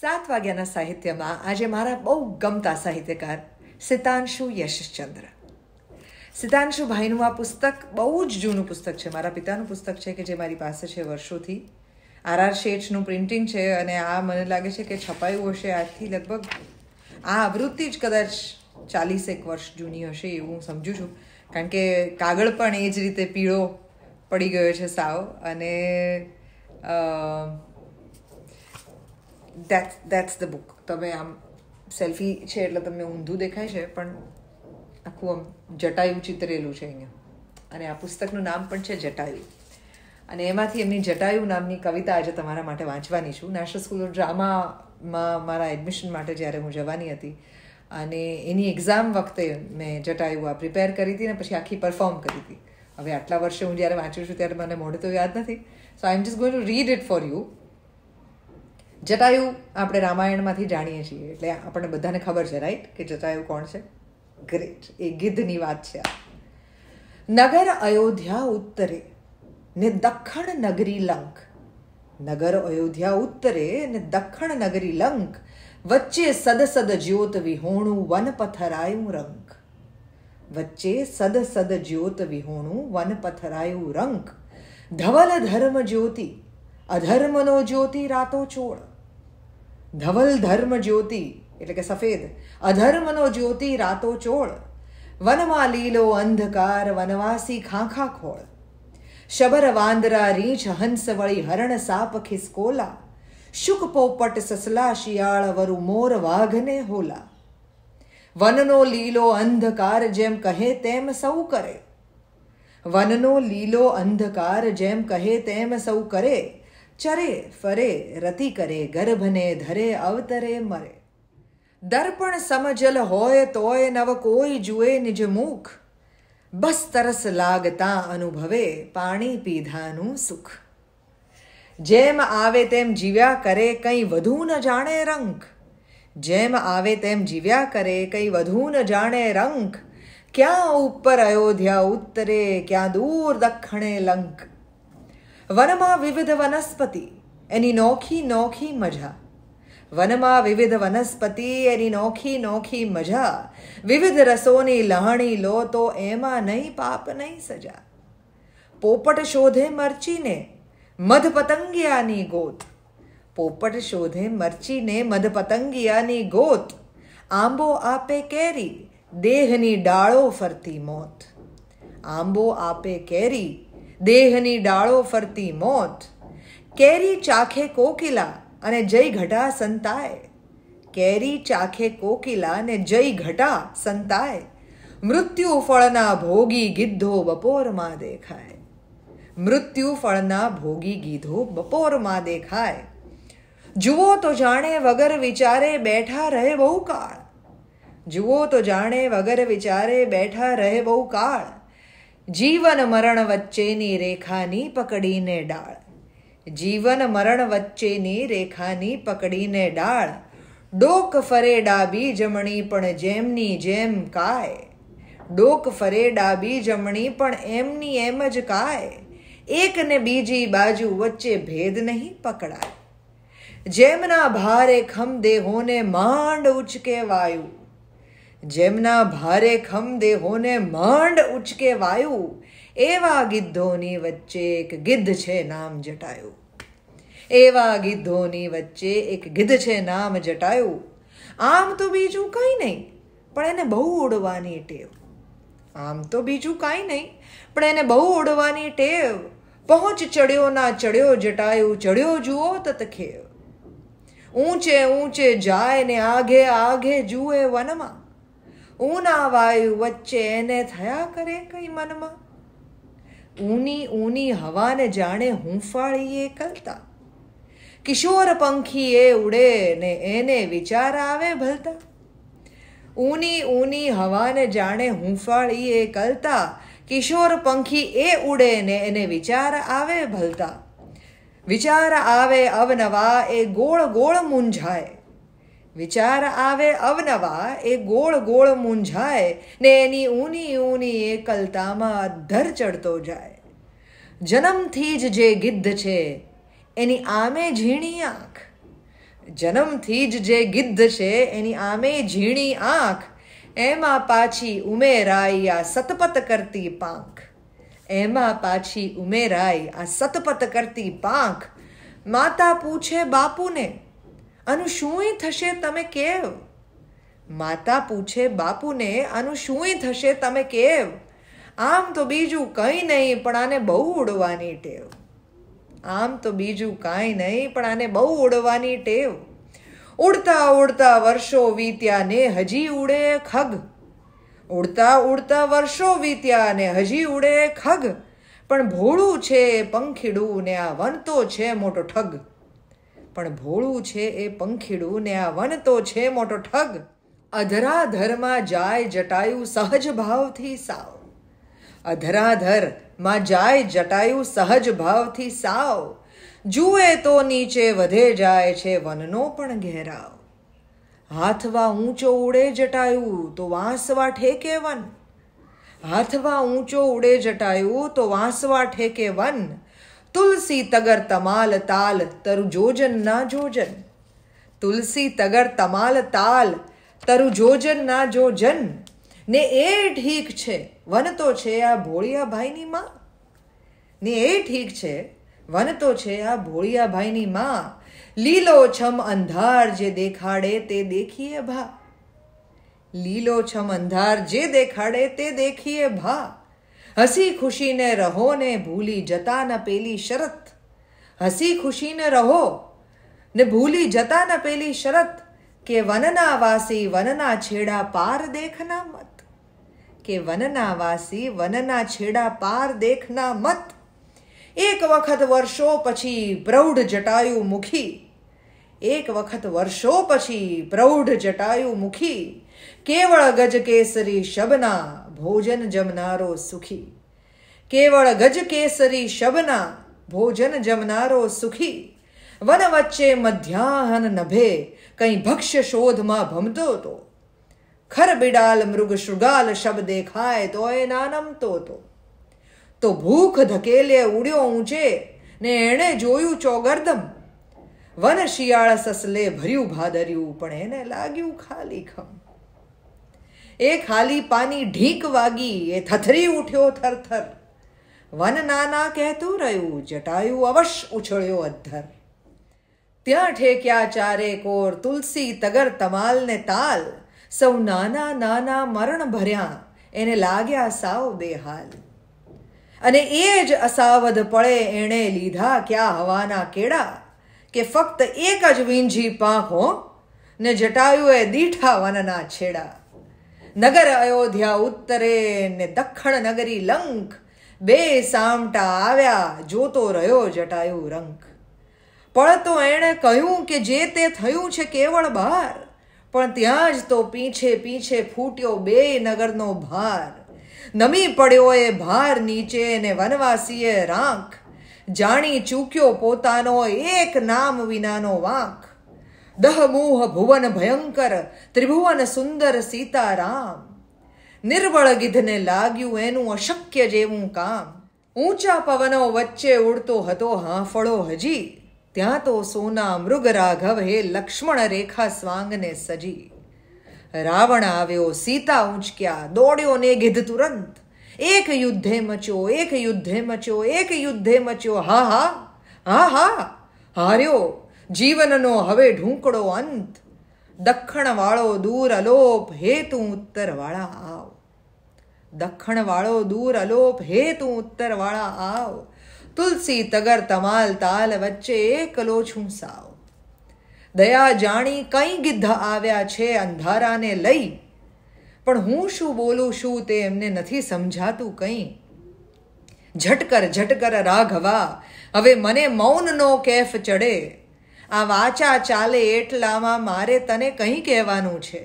સાત વાગ્યાના સાહિત્યમાં આજે મારા બહુ ગમતા સાહિત્યકાર સિતાંશુ યશચંદ્ર ભાઈનું આ પુસ્તક બહુ જ જૂનું પુસ્તક છે મારા પિતાનું પુસ્તક છે કે જે મારી પાસે છે વર્ષોથી આર આર શેઠનું પ્રિન્ટિંગ છે અને આ મને લાગે છે કે છપાયું હશે આજથી લગભગ આ આવૃત્તિ જ કદાચ ચાલીસેક વર્ષ જૂની હશે એવું હું સમજુ છું કારણ કે કાગળ પણ એ જ રીતે પીળો પડી ગયો છે સાવ અને ધેટ ધેટ્સ ધ બુક તમે આમ સેલ્ફી છે એટલે તમને ઊંધું દેખાય છે પણ આખું આમ જટાયું ચિતરેલું છે અહીંયા અને આ પુસ્તકનું નામ પણ છે જટાયુ અને એમાંથી એમની જટાયુ નામની કવિતા આજે તમારા માટે વાંચવાની છું નેશનલ સ્કૂલ ઓફ ડ્રામામાં મારા એડમિશન માટે જ્યારે હું જવાની હતી અને એની એક્ઝામ વખતે મેં જટાયુ આ પ્રિપેર કરી હતી ને પછી આખી પરફોર્મ કરી હતી હવે આટલા વર્ષે હું જ્યારે વાંચું છું ત્યારે મને મોઢે તો યાદ નથી so I am just going to read it for you Jatayu આપણે રામાયણમાંથી જાણીએ છીએ એટલે આપણને બધાને ખબર છે રાઈટ કે જટાયુ કોણ છે ગ્રેટ એ ગીધની વાત છે નગર અયોધ્યા ઉત્તરે ને દક્ષિણ નગરી લંક નગર અયોધ્યા ઉત્તરે ને દક્ષિણ નગરી લંક વચ્ચે સદસદ જ્યોત વિહોણું વન પથરાયું રંક વચ્ચે સદસદ જ્યોત વિહોણું વન પથરાયું રંક ધવલ ધર્મ જ્યોતિ અધર્મનો જ્યોતિ રાતો ચોળ ધવલ ધર્મ જ્યોતિ એટલે કે સફેદ અધર્મનો જ્યોતિ રાતો ચોળ વનમાં લીલો અંધકાર વનવાસી ખાંખા ખોળ શબર વાંદરા રીંછ હંસ વળી હરણ સાપ ખિસકોલા શુક પોપટ સસલા શિયાળ વરુ મોર વાઘને હોલા વનનો લીલો અંધકાર જેમ કહે તેમ સૌ કરે વનનો લીલો અંધકાર જેમ કહે તેમ સૌ કરે ચરે ફરે રતિ કરે ગર્ભને ધરે અવતરે મરે દર્પણ સમજલ હોય તોય નવ કોઈ જુએ નિજ મુખ બસ તરસ લાગતા અનુભવે પાણી પીધાનું સુખ જેમ આવે તેમ જીવ્યા કરે કંઈ વધુ ન જાણે રંક જેમ આવે તેમ જીવ્યા કરે કંઈ વધુ ન જાણે રંક ક્યાં ઉપર અયોધ્યા ઉત્તરે ક્યાં દૂર દક્ષિણે લંક વનમાં વિવિધ વનસ્પતિ એની નોખી નોખી મજા વનમાં વિવિધ વનસ્પતિ એની નોખી નોખી મજા વિવિધ રસોની લહાણી લો તો એમાં નહીં પાપ નહીં સજા પોપટ શોધે મરચીને મધ પતંગિયાની ગોત પોપટ શોધે મરચીને મધ પતંગિયાની ગોત આંબો આપે કેરી દેહની ડાળો ફરતી મોત આંબો આપે કેરી દેહની ડાળો ફરતી મોત કેરી ચાખે કોકિલા અને જય ઘટા સંતાય કેરી ચાખે કોકિલા ને જય ઘટા સંતાય મૃત્યુ ફળના ભોગી ગીધો બપોરમાં દેખાય મૃત્યુ ફળના ભોગી ગીધો બપોરમાં દેખાય જુઓ તો જાણે વગર વિચારે બેઠા રહે બહુ કાળ જુઓ તો જાણે વગર વિચારે બેઠા રહે બહુ કાળ જીવન મરણ વચ્ચેની રેખાની પકડીને ડાળ જીવન મરણ વચ્ચેની રેખાની પકડીને ડાળ ડોક ફરે ડાબી જમણી પણ જેમની જેમ કાય ડોક ફરે ડાબી જમણી પણ એમની એમ જ કાય એક ને બીજી બાજુ વચ્ચે ભેદ નહીં પકડાય જેમના ભારે ખમ દેહોને માંડ ઉચકે વાયું જેમના ભારે ખમ દેહોને માંડ ઉચકે વાયું એવા ગિદ્ધોની વચ્ચે એક ગિદ્ધ છે નામ જટાયું એવા ગિદ્ધોની વચ્ચે એક ગિદ્ધ છે નામ જટાયું આમ તો બીજું કંઈ નહીં પણ એને બહુ ઉડવાની ટેવ આમ તો બીજું કાંઈ નહીં પણ એને બહુ ઉડવાની ટેવ પહોંચ ચડ્યો ના ચડ્યો જટાયું ચડ્યો જુઓ તતખેવ ઊંચે ઊંચે જાય ને આઘે આઘે જુએ વનમાં ઊના વાયુ વચ્ચે એને થયા કરે કંઈ મનમાં ઊની ઊની હવાને જાણે હૂંફાળીએ કરતા કિશોર પંખી એ ઉડે ને એને વિચાર આવે ભલતા ઊની ઊની હવાને જાણે હૂંફાળીએ કરતા કિશોર પંખી એ ઉડે ને એને વિચાર આવે ભલતા વિચાર આવે અવનવા એ ગોળ ગોળ મૂંઝાય વિચાર આવે અવનવા એ ગોળ ગોળ મૂંઝાય ને એની ઊની ઊની એકલતામાં અધ્ધર ચડતો જાય જન્મથી જ જે ગિદ્ધ છે એની આમે ઝીણી આંખ જન્મથી જ જે ગિદ્ધ છે એની આમે ઝીણી આંખ એમાં પાછી ઉમેરાઈ આ સતપત કરતી પાંખ એમાં પાછી ઉમેરાઈ આ સતપત કરતી પાંખ માતા પૂછે બાપુને આનું શું થશે તમે કેવ માતા પૂછે બાપુને આનું શું થશે તમે કેવ આમ તો બીજું કંઈ નહીં પણ આને બહુ ઉડવાની ટેવ આમ તો બીજું કાંઈ નહીં પણ આને બહુ ઉડવાની ટેવ ઉડતા ઉડતા વર્ષો વીત્યા ને હજી ઉડે ખગ ઉડતા ઉડતા વર્ષો વીત્યા ને હજી ઉડે ખગ પણ ભોળું છે પંખીડું ને આ વનતો છે મોટો ઠગ પણ ભોળું છે એ પંખીડું ને આ વન તો છે મોટો ઠગ અધરાધરમાં જાય જટાયું સહજ ભાવથી સાવ અધરાધરમાં જાય જટાયું સહજ ભાવથી સાવ જુએ તો નીચે વધે જાય છે વનનો પણ ઘેરાવ હાથવા ઊંચો ઉડે જટાયું તો વાંસવા ઠેકે વન હાથવા ઊંચો ઉડે જટાયું તો વાંસવા ઠેકે વન તુલસી તગર તમાલ તાલ તરુ જોજન ના જોજન તુલસી તગર તમાલ તાલ તરુ જોજન ના જોજન ને એ ઠીક છે વન તો છે આ ભોળિયાભાઈની માં ને એ ઠીક છે વન તો છે આ ભોળિયાભાઈની માં લીલો છમ અંધાર જે દેખાડે તે દેખીએ ભા લીલો છમ અંધાર જે દેખાડે તે દેખીએ ભા હસી ખુશીને રહો ને ભૂલી જતા ન પેલી શરત હસી ખુશીને રહો ને ભૂલી જતા ન પેલી શરત કે વનના વાસી વનના છેડા પાર દેખના મત કે વનના વાસી વનના છેડા પાર દેખના મત એક વખત વર્ષો પછી પ્રૌઢ જટાયુ મુખી એક વખત વર્ષો પછી પ્રૌઢ જટાયુ મુખી કેવળ ગજ કેસરી શબના ભોજન જમનારો સુખી કેવળ ગજ કેસરી શબના ભોજન જમનારો સુખી વન વચ્ચે મધ્યાહન નભે કંઈ ભક્ષ્ય શોધમાં ભમતો તો ખર બિડાલ મૃગ શૃગાલ શબ દેખાય તો એ ના નમતો હતો તો ભૂખ ધકેલે ઉડ્યો ઊંચે ને એણે જોયું ચોગર્દમ વન શિયાળ સસલે ભર્યું ભાદર્યું પણ એને લાગ્યું ખાલી ખમ એ ખાલી પાની ઢીક વાગી એ થથરી ઉઠ્યો થરથર વન નાના કહેતું રહ્યું જટાયું અવશ ઉછળ્યો અધ્ધર ત્યાં ઠેક્યા ચારે કોર તુલસી તગર તમાલ ને તાલ સૌ નાના નાના મરણ ભર્યા એને લાગ્યા સાવ બેહાલ અને એ જ અસાવધ પળે એણે લીધા ક્યાં હવાના કેળા કે ફક્ત એક જ વીંજી પાંખો ને જટાયુએ દીઠા વનના છેડા નગર અયોધ્યા ઉત્તરે ને દખણ નગરી લંક બે સામટા આવ્યા જોતો રહ્યો જટાયુ રંક પણ તો એણે કહ્યું કે જે તે થયું છે કેવળ બહાર પણ ત્યાં જ તો પીછે પીછે ફૂટ્યો બે નગરનો ભાર નમી પડ્યો એ ભાર નીચે ને વનવાસીએ રાંક જાણી ચૂક્યો પોતાનો એક નામ વિનાનો વાંક દહમૂહ ભુવન ભયંકર ત્રિભુવન સુંદર સીતારામ નિર્બળ ગીધને લાગ્યું એનું અશક્ય જેવું કામ ઊંચા પવનો વચ્ચે ઉડતો હતો હાંફળો હજી ત્યાં તો સોના મૃગ રાઘવ હે લક્ષ્મણ રેખા સ્વાંગને સજી રાવણ આવ્યો સીતા ઊંચક્યા દોડ્યો ને ગીધ તુરંત એક યુદ્ધે મચ્યો એક યુદ્ધે મચ્યો એક યુદ્ધે મચ્યો હા હા હા હા હાર્યો જીવનનો હવે ઢૂંકળો અંત દક્ષિણવાળો દૂર અલોપ હેતુ ઉત્તરવાળા આવ દક્ષિણવાળો દૂર અલોપ હેતુ ઉત્તરવાળા આવ તુલસી તગર તમાલ તાલ વચ્ચે એકલો છું સાવ દયા જાણી કઈ ગિદ્ધ આવ્યા છે અંધારાને લઈ પણ હું શું બોલું શું તે એમને નથી સમજાતું કંઈ ઝટકર ઝટકર રાઘવા હવે મને મૌનનો કેફ ચડે આ વાચા ચાલે એટલામાં મારે તને કંઈ કહેવાનું છે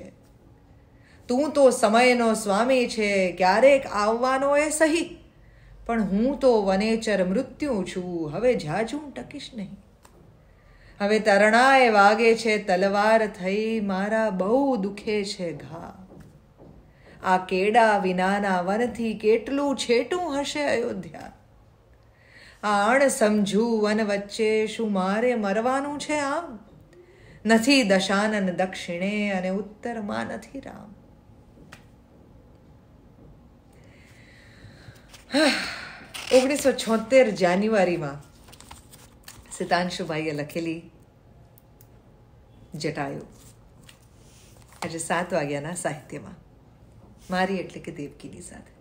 તું તો સમયનો સ્વામી છે ક્યારેક આવવાનો એ સહી પણ હું તો વનેચર મૃત્યુ છું હવે જાજું ટકીશ નહીં હવે તરણાએ વાગે છે તલવાર થઈ મારા બહુ દુખે છે ઘા આ કેડા વિનાના વનથી કેટલું છેટું હશે અયોધ્યા આણ સમજુ વન વચ્ચે શું મારે મરવાનું છે આમ નથી દશાનન દક્ષિણે અને ઉત્તરમાં નથી રામ ઓગણીસો છોતેર જાન્યુઆરીમાં સિતાંશુભાઈએ લખેલી જટાયુ આજે સાત વાગ્યાના સાહિત્યમાં મારી એટલે કે દેવકીની સાથે